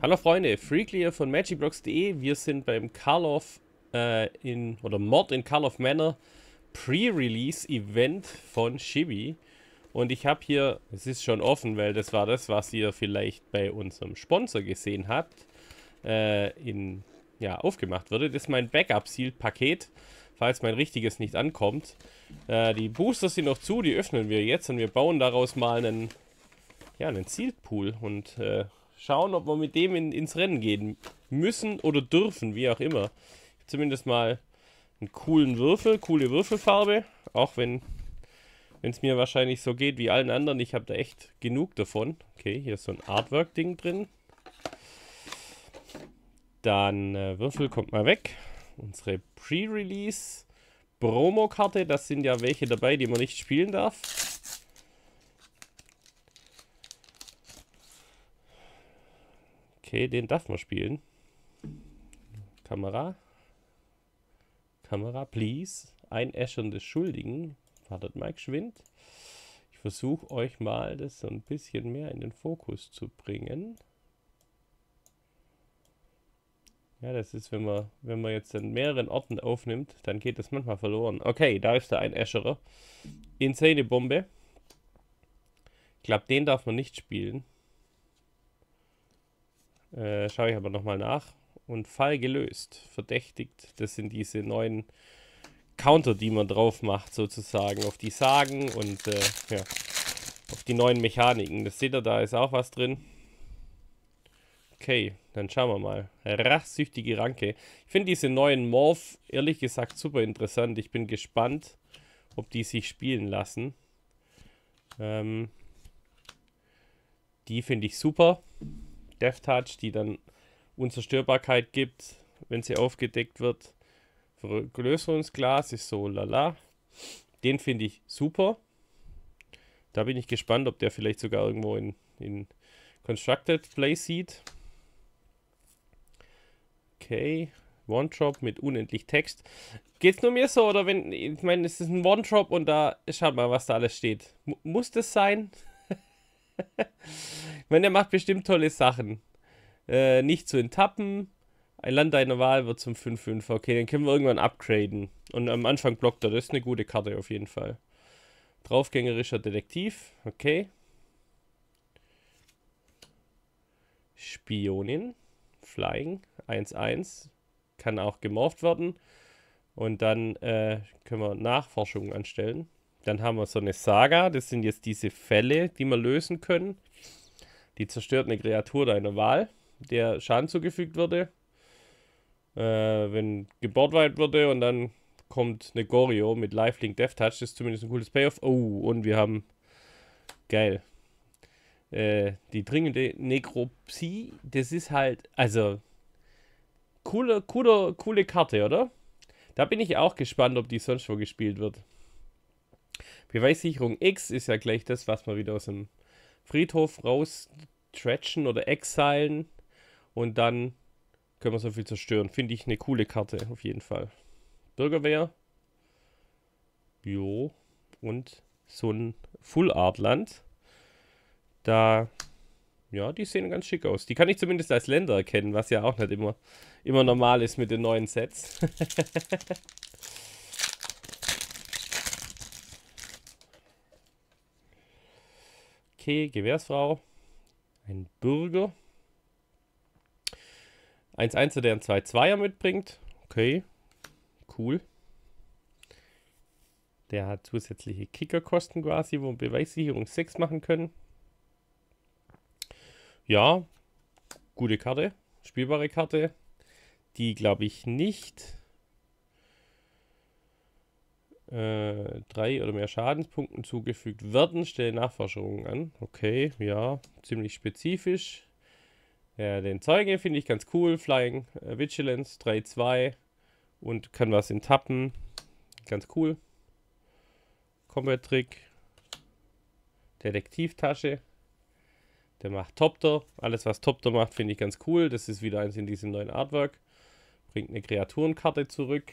Hallo Freunde, Freaklier von MagicBlocks.de. Wir sind beim Karloff äh, in oder Mord in Karloff Manor Pre-Release Event von Shibi. Und ich habe hier, es ist schon offen, weil das war das, was ihr vielleicht bei unserem Sponsor gesehen habt, äh, in, ja, aufgemacht wurde. Das ist mein Backup-Seal-Paket, falls mein richtiges nicht ankommt. Äh, die Booster sind noch zu, die öffnen wir jetzt und wir bauen daraus mal einen, ja, einen Seal-Pool und äh, schauen, ob wir mit dem in, ins Rennen gehen müssen oder dürfen, wie auch immer. Zumindest mal einen coolen Würfel, coole Würfelfarbe, auch wenn es mir wahrscheinlich so geht wie allen anderen. Ich habe da echt genug davon. Okay, hier ist so ein Artwork-Ding drin. Dann äh, Würfel kommt mal weg. Unsere Pre-Release Promo-Karte, das sind ja welche dabei, die man nicht spielen darf. Okay, den darf man spielen. Kamera. Kamera, please. Ein Einäschern des Schuldigen. Wartet mal geschwind. Ich versuche euch mal, das so ein bisschen mehr in den Fokus zu bringen. Ja, das ist, wenn man, wenn man jetzt an mehreren Orten aufnimmt, dann geht das manchmal verloren. Okay, da ist der Escherer. Insane Bombe. Ich glaube, den darf man nicht spielen. Äh, schaue ich aber nochmal nach. Und Fall gelöst. Verdächtigt. Das sind diese neuen Counter, die man drauf macht, sozusagen. Auf die Sagen und äh, ja, auf die neuen Mechaniken. Das seht ihr, da ist auch was drin. Okay, dann schauen wir mal. Rachsüchtige Ranke. Ich finde diese neuen Morph ehrlich gesagt super interessant. Ich bin gespannt, ob die sich spielen lassen. Ähm, die finde ich super. Death Touch, die dann Unzerstörbarkeit gibt, wenn sie aufgedeckt wird. Vergrößerungsglas ist so lala. Den finde ich super. Da bin ich gespannt, ob der vielleicht sogar irgendwo in, in Constructed Play sieht. Okay, One-Drop mit unendlich Text. Geht es nur mir so, oder wenn, ich meine, es ist ein One-Drop und da, schaut mal, was da alles steht. M muss das sein? Ich meine, der macht bestimmt tolle Sachen. Äh, nicht zu enttappen. Ein Land deiner Wahl wird zum 5-5. Okay, dann können wir irgendwann upgraden. Und am Anfang blockt er. Das ist eine gute Karte auf jeden Fall. Draufgängerischer Detektiv. Okay. Spionin. Flying. 1-1. Kann auch gemorpht werden. Und dann äh, können wir Nachforschungen anstellen. Dann haben wir so eine Saga. Das sind jetzt diese Fälle, die wir lösen können. Die zerstört eine Kreatur deiner Wahl, der Schaden zugefügt wurde. Äh, wenn geboardwiped wurde und dann kommt eine Gorio mit Lifelink Death Touch, das ist zumindest ein cooles Payoff. Oh, und wir haben. Geil. Äh, die dringende Nekropsie, das ist halt. Also. Coole, coole, coole Karte, oder? Da bin ich auch gespannt, ob die sonst wo gespielt wird. Beweissicherung X ist ja gleich das, was man wieder aus dem Friedhof raustretchen oder exilen und dann können wir so viel zerstören. Finde ich eine coole Karte, auf jeden Fall. Bürgerwehr. Jo. Und so ein Full Art Land. Da, ja, die sehen ganz schick aus. Die kann ich zumindest als Länder erkennen, was ja auch nicht immer, immer normal ist mit den neuen Sets. Gewehrsfrau, ein Bürger. 1-1, der einen 2-2er mitbringt. Okay, cool. Der hat zusätzliche Kickerkosten quasi, wo wir Beweissicherung 6 machen können. Ja, gute Karte, spielbare Karte. Die glaube ich nicht äh, drei oder mehr Schadenspunkten zugefügt werden, stelle Nachforschungen an. Okay, ja, ziemlich spezifisch. Ja, den Zeuge finde ich ganz cool. Flying äh, Vigilance 3-2 und kann was in Tappen. Ganz cool. Combat Trick. Detektivtasche. Der macht Topter. Alles, was Topter macht, finde ich ganz cool. Das ist wieder eins in diesem neuen Artwork. Bringt eine Kreaturenkarte zurück.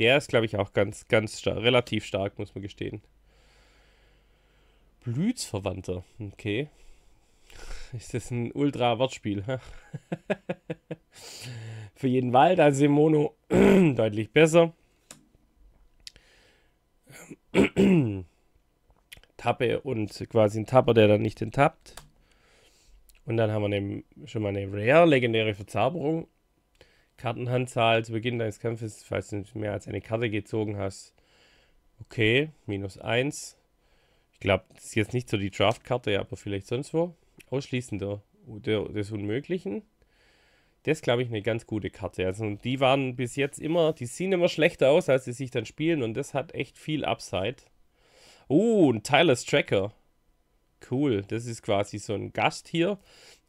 Der ist, glaube ich, auch ganz, ganz star relativ stark, muss man gestehen. Blütsverwandter. Okay. Ist das ein Ultra-Wortspiel? Für jeden Wald, also im Mono deutlich besser. Tappe und quasi ein Tapper, der dann nicht enttappt. Und dann haben wir ne, schon mal eine Rare, legendäre Verzauberung. Kartenhandzahl zu Beginn deines Kampfes, falls du mehr als eine Karte gezogen hast. Okay, minus 1. Ich glaube, das ist jetzt nicht so die Draftkarte, ja, aber vielleicht sonst wo. Ausschließender der, des Unmöglichen. Das ist, glaube ich, eine ganz gute Karte. Also die waren bis jetzt immer, die sehen immer schlechter aus, als sie sich dann spielen und das hat echt viel Upside. Oh, ein Tyler's Tracker. Cool, das ist quasi so ein Gast hier.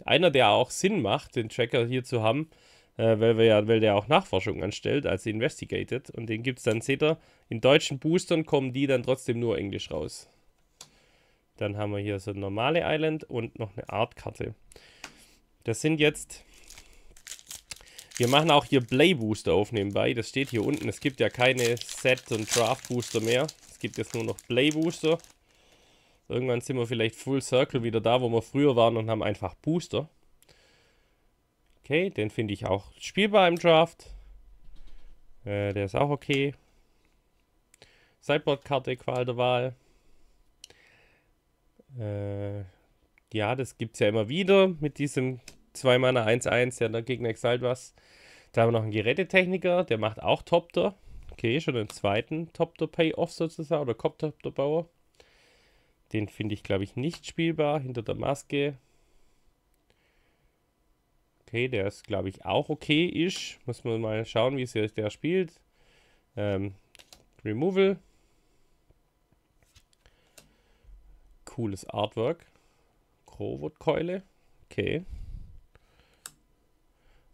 Einer, der auch Sinn macht, den Tracker hier zu haben äh, weil, wir ja, weil der auch Nachforschung anstellt, also investigated. Und den gibt es dann, seht ihr, in deutschen Boostern kommen die dann trotzdem nur Englisch raus. Dann haben wir hier so eine normale Island und noch eine Artkarte. Das sind jetzt... Wir machen auch hier Play Booster auf nebenbei. Das steht hier unten. Es gibt ja keine Set- und Draft-Booster mehr. Es gibt jetzt nur noch Play Booster. Irgendwann sind wir vielleicht Full Circle wieder da, wo wir früher waren und haben einfach Booster. Okay, den finde ich auch spielbar im Draft. Äh, der ist auch okay. Sideboard-Karte, Qual der Wahl. Äh, ja, das gibt es ja immer wieder mit diesem 2 Mana 1-1, der dann gegen Exalt was. Da haben wir noch einen Gerätetechniker, der macht auch Topter. Okay, schon den zweiten Topter Payoff sozusagen oder Copter Bauer. Den finde ich, glaube ich, nicht spielbar hinter der Maske. Okay, der ist, glaube ich, auch okay ist. Muss man mal schauen, wie es der spielt. Ähm, Removal. Cooles Artwork. Crowwood-Keule. Okay.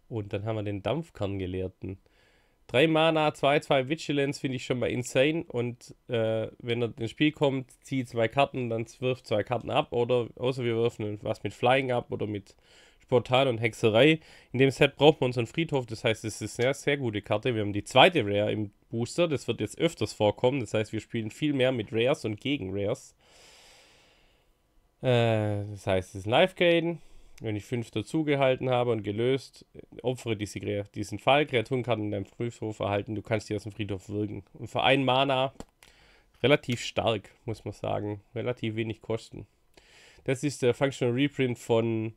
Und dann haben wir den Dampfkerngelehrten. 3 Mana, 2, 2 Vigilance finde ich schon mal insane. Und äh, wenn er ins Spiel kommt, zieht zwei Karten, dann wirft zwei Karten ab. Oder außer wir werfen was mit Flying ab oder mit Portal und Hexerei. In dem Set braucht man unseren Friedhof, das heißt, es ist eine sehr gute Karte. Wir haben die zweite Rare im Booster, das wird jetzt öfters vorkommen. Das heißt, wir spielen viel mehr mit Rares und gegen Rares. Äh, das heißt, es ist ein Life-Gain. Wenn ich fünf dazugehalten habe und gelöst, opfere diese, diesen Fall. Kreaturenkarten in deinem Friedhof erhalten. Du kannst die aus dem Friedhof wirken. Und für einen Mana relativ stark, muss man sagen. Relativ wenig kosten. Das ist der Functional Reprint von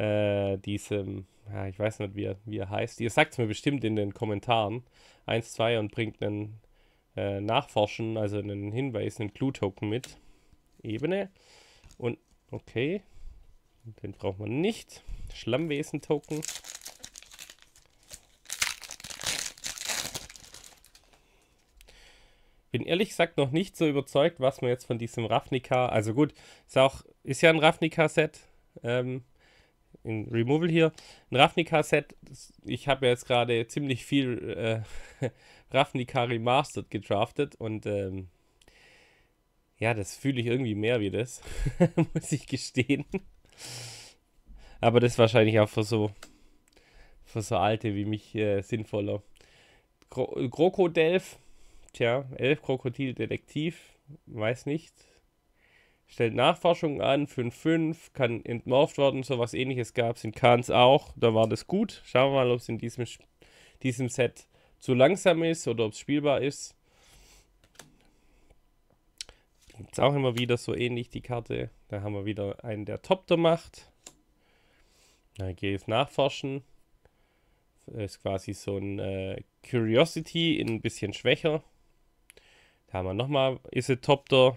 äh, diesem, ja, ich weiß nicht, wie er, wie er heißt. Ihr sagt es mir bestimmt in den Kommentaren. 1, 2 und bringt einen äh, Nachforschen, also einen Hinweis, einen Clue-Token mit. Ebene. Und, okay. Den braucht man nicht. Schlammwesen-Token. bin ehrlich gesagt noch nicht so überzeugt, was man jetzt von diesem Ravnica, also gut, ist, auch, ist ja ein Ravnica-Set, ähm, in Removal hier, ein Ravnica-Set. Ich habe ja jetzt gerade ziemlich viel äh, Ravnica Remastered gedraftet und ähm, ja, das fühle ich irgendwie mehr wie das, muss ich gestehen. Aber das ist wahrscheinlich auch für so, für so Alte wie mich äh, sinnvoller. Gro Krokodelf, tja, Elf Krokodil Detektiv, weiß nicht stellt Nachforschungen an, 5-5, kann entmorpht werden, sowas ähnliches gab es in Kans auch, da war das gut. Schauen wir mal, ob es in diesem, diesem Set zu langsam ist oder ob es spielbar ist. Gibt es auch immer wieder so ähnlich die Karte. Da haben wir wieder einen, der Top der macht. Da gehe ich nachforschen. Das ist quasi so ein äh, Curiosity, ein bisschen schwächer. Da haben wir nochmal, ist es Topter.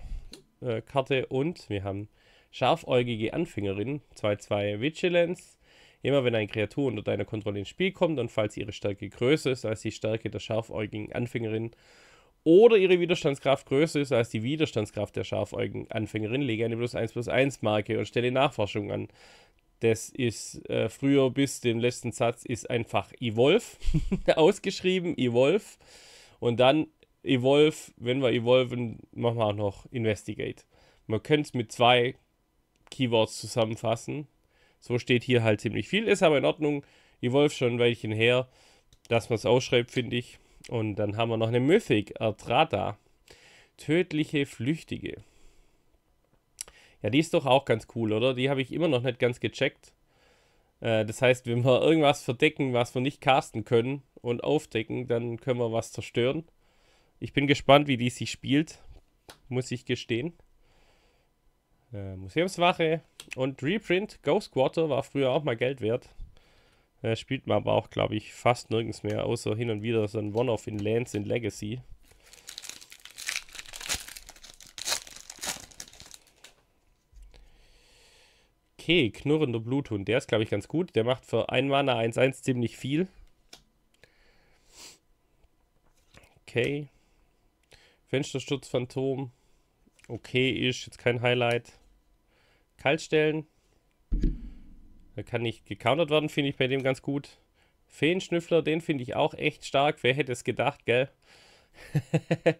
Äh, Karte und wir haben scharfäugige Anfängerin, 2-2 Vigilance. Immer wenn eine Kreatur unter deiner Kontrolle ins Spiel kommt und falls ihre Stärke größer ist als die Stärke der scharfäugigen Anfängerin oder ihre Widerstandskraft größer ist als die Widerstandskraft der scharfäugigen Anfängerin, lege eine plus 1 plus 1 Marke und stelle Nachforschung an. Das ist äh, früher bis dem letzten Satz ist einfach Evolve ausgeschrieben, Evolve. Und dann Evolve, wenn wir evolven, machen wir auch noch Investigate. Man könnte es mit zwei Keywords zusammenfassen. So steht hier halt ziemlich viel, ist aber in Ordnung. Evolve schon ein Weilchen her, dass man es ausschreibt, finde ich. Und dann haben wir noch eine Mythic, Ertrata. Tödliche Flüchtige. Ja, die ist doch auch ganz cool, oder? Die habe ich immer noch nicht ganz gecheckt. Äh, das heißt, wenn wir irgendwas verdecken, was wir nicht casten können und aufdecken, dann können wir was zerstören. Ich bin gespannt, wie die sich spielt, muss ich gestehen. Äh, Museumswache und Reprint. Ghost Quarter war früher auch mal Geld wert. Äh, spielt man aber auch, glaube ich, fast nirgends mehr, außer hin und wieder so ein One-Off in Lands in Legacy. Okay, knurrender Bluthund. Der ist, glaube ich, ganz gut. Der macht für ein Mana 1-1 ziemlich viel. Okay. Fensterschutzphantom. Okay ist, jetzt kein Highlight. Kaltstellen. Da kann nicht gecountert werden, finde ich bei dem ganz gut. Feenschnüffler, den finde ich auch echt stark. Wer hätte es gedacht, gell?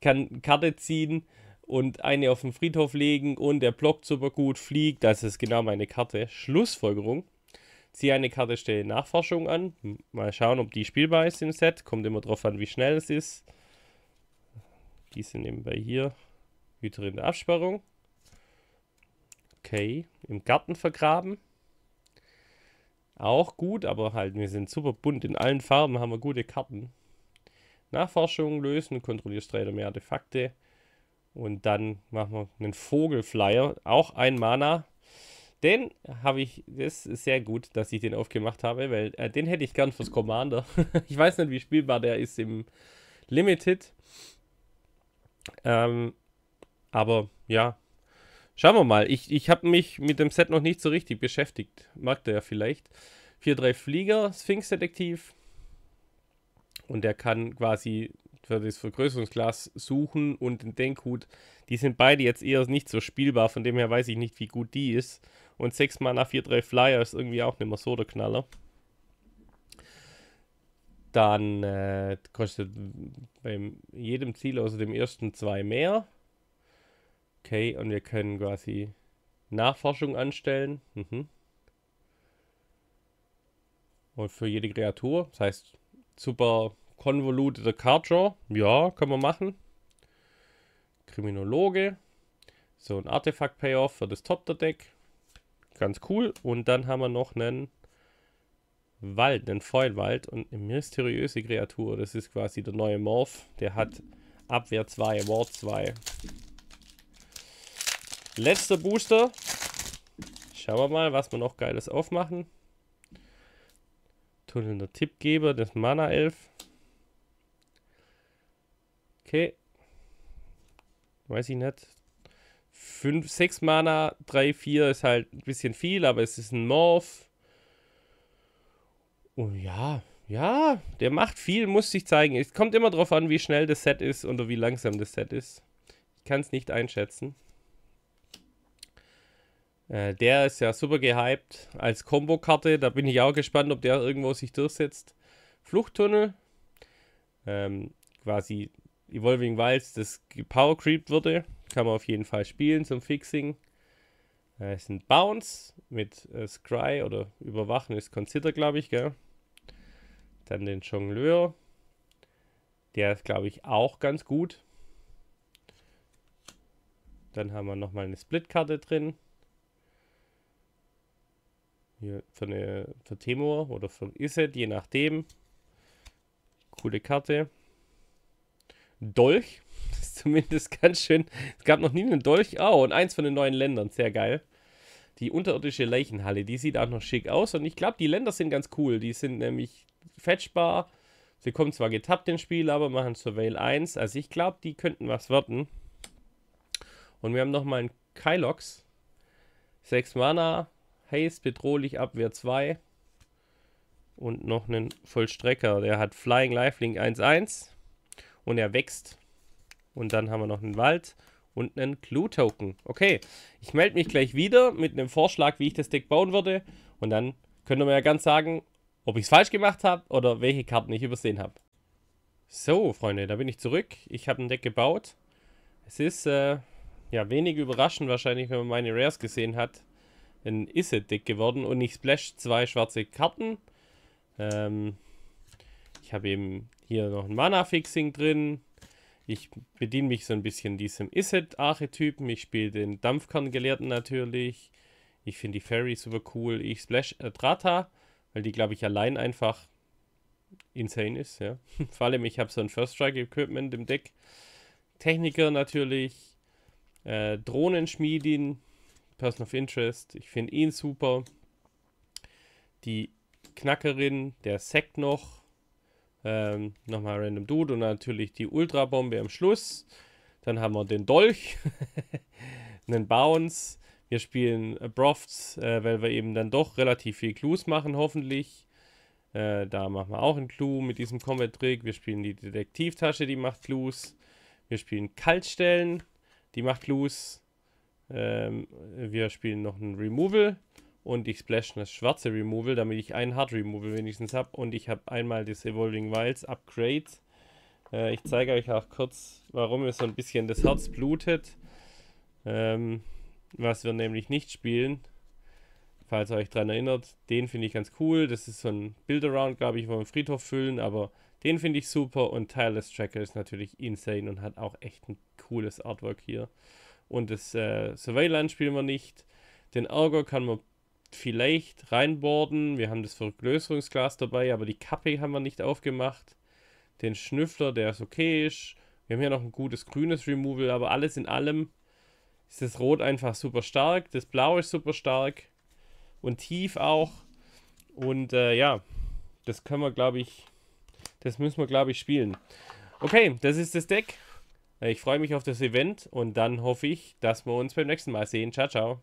kann Karte ziehen und eine auf den Friedhof legen und der blockt super gut, fliegt. Das ist genau meine Karte. Schlussfolgerung. Ziehe eine Karte, stelle Nachforschung an. Mal schauen, ob die spielbar ist im Set. Kommt immer drauf an, wie schnell es ist. Gieße nebenbei hier. Hüterin der Absperrung. Okay, im Garten vergraben. Auch gut, aber halt, wir sind super bunt. In allen Farben haben wir gute Karten. Nachforschung lösen, kontrollierst drei mehr Artefakte. Und dann machen wir einen Vogelflyer. Auch ein Mana. Den habe ich, das ist sehr gut, dass ich den aufgemacht habe, weil äh, den hätte ich gern fürs Commander. ich weiß nicht, wie spielbar der ist im Limited. Ähm, aber ja, schauen wir mal. Ich, ich habe mich mit dem Set noch nicht so richtig beschäftigt. Merkt ihr ja vielleicht. 4-3 Flieger, Sphinx-Detektiv. Und der kann quasi für das Vergrößerungsglas suchen und den Denkhut. Die sind beide jetzt eher nicht so spielbar, von dem her weiß ich nicht, wie gut die ist. Und 6 Mana 4-3 Flyer ist irgendwie auch nicht mehr so der Knaller. Dann äh, kostet bei ähm, jedem Ziel außer dem ersten zwei mehr. Okay, und wir können quasi Nachforschung anstellen. Mhm. Und für jede Kreatur. Das heißt, super konvoluteter Karcher. Ja, können wir machen. Kriminologe. So ein Artefakt-Payoff für das Top-Deck. der Ganz cool. Und dann haben wir noch einen Wald, einen Feuerwald und eine mysteriöse Kreatur. Das ist quasi der neue Morph. Der hat Abwehr 2, Ward 2. Letzter Booster. Schauen wir mal, was wir noch Geiles aufmachen. Tunnelnder Tippgeber, das Mana 11. Okay. Weiß ich nicht. 5, 6 Mana, 3, 4 ist halt ein bisschen viel, aber es ist ein Morph. Oh ja, ja, der macht viel, muss sich zeigen. Es kommt immer darauf an, wie schnell das Set ist oder wie langsam das Set ist. Ich kann es nicht einschätzen. Äh, der ist ja super gehypt als Combo-Karte. Da bin ich auch gespannt, ob der irgendwo sich durchsetzt. Fluchttunnel. Ähm, quasi Evolving Wilds, das Power Creep würde. Kann man auf jeden Fall spielen zum Fixing. Es äh, ist ein Bounce mit äh, Scry oder Überwachen ist Consider, glaube ich, gell? Dann den Jongleur. Der ist, glaube ich, auch ganz gut. Dann haben wir nochmal eine Splitkarte drin. Hier für, eine, für Temur oder für Iset, je nachdem. Coole Karte. Dolch. Das ist zumindest ganz schön. Es gab noch nie einen Dolch. Oh, und eins von den neuen Ländern. Sehr geil. Die unterirdische Leichenhalle. Die sieht auch noch schick aus. Und ich glaube, die Länder sind ganz cool. Die sind nämlich fetchbar. Sie kommen zwar getappt ins Spiel, aber machen Surveil 1. Also ich glaube, die könnten was werden. Und wir haben nochmal einen Kylox. 6 Mana, Haste, bedrohlich, Abwehr 2. Und noch einen Vollstrecker. Der hat Flying Lifelink 1-1. Und er wächst. Und dann haben wir noch einen Wald und einen Clue-Token. Okay, ich melde mich gleich wieder mit einem Vorschlag, wie ich das Deck bauen würde. Und dann können wir ja ganz sagen, ob ich es falsch gemacht habe oder welche Karten ich übersehen habe. So, Freunde, da bin ich zurück. Ich habe ein Deck gebaut. Es ist äh, ja wenig überraschend wahrscheinlich, wenn man meine Rares gesehen hat, ein Isset-Deck geworden und ich splash zwei schwarze Karten. Ähm, ich habe eben hier noch ein Mana-Fixing drin. Ich bediene mich so ein bisschen diesem Isset-Archetypen. Ich spiele den Gelehrten natürlich. Ich finde die Fairy super cool. Ich splash Adrata. Äh, weil die, glaube ich, allein einfach insane ist, ja. Vor allem, ich habe so ein First-Strike-Equipment im Deck. Techniker natürlich, äh, Drohnenschmiedin, Person of Interest, ich finde ihn super. Die Knackerin, der Sekt noch, ähm, nochmal Random Dude und natürlich die Ultra Bombe am Schluss. Dann haben wir den Dolch, einen Bounce, wir spielen äh, Brofts, äh, weil wir eben dann doch relativ viel Clues machen, hoffentlich. Äh, da machen wir auch einen Clue mit diesem Combat-Trick. Wir spielen die Detektivtasche, die macht Clues. Wir spielen Kaltstellen, die macht Clues. Ähm, wir spielen noch ein Removal und ich splash das schwarze Removal, damit ich einen Hard Removal wenigstens habe. Und ich habe einmal das Evolving Wilds Upgrade. Äh, ich zeige euch auch kurz, warum mir so ein bisschen das Herz blutet. Ähm, was wir nämlich nicht spielen, falls ihr euch daran erinnert, den finde ich ganz cool. Das ist so ein Build-Around, glaube ich, wo wir einen Friedhof füllen, aber den finde ich super und Tireless Tracker ist natürlich insane und hat auch echt ein cooles Artwork hier. Und das äh, Surveillance spielen wir nicht. Den Ergo kann man vielleicht reinboarden. Wir haben das Vergrößerungsglas dabei, aber die Kappe haben wir nicht aufgemacht. Den Schnüffler, der ist okay Wir haben hier noch ein gutes grünes Removal, aber alles in allem ist das Rot einfach super stark, das Blau ist super stark und tief auch. Und äh, ja, das können wir, glaube ich, das müssen wir, glaube ich, spielen. Okay, das ist das Deck. Ich freue mich auf das Event und dann hoffe ich, dass wir uns beim nächsten Mal sehen. Ciao, ciao.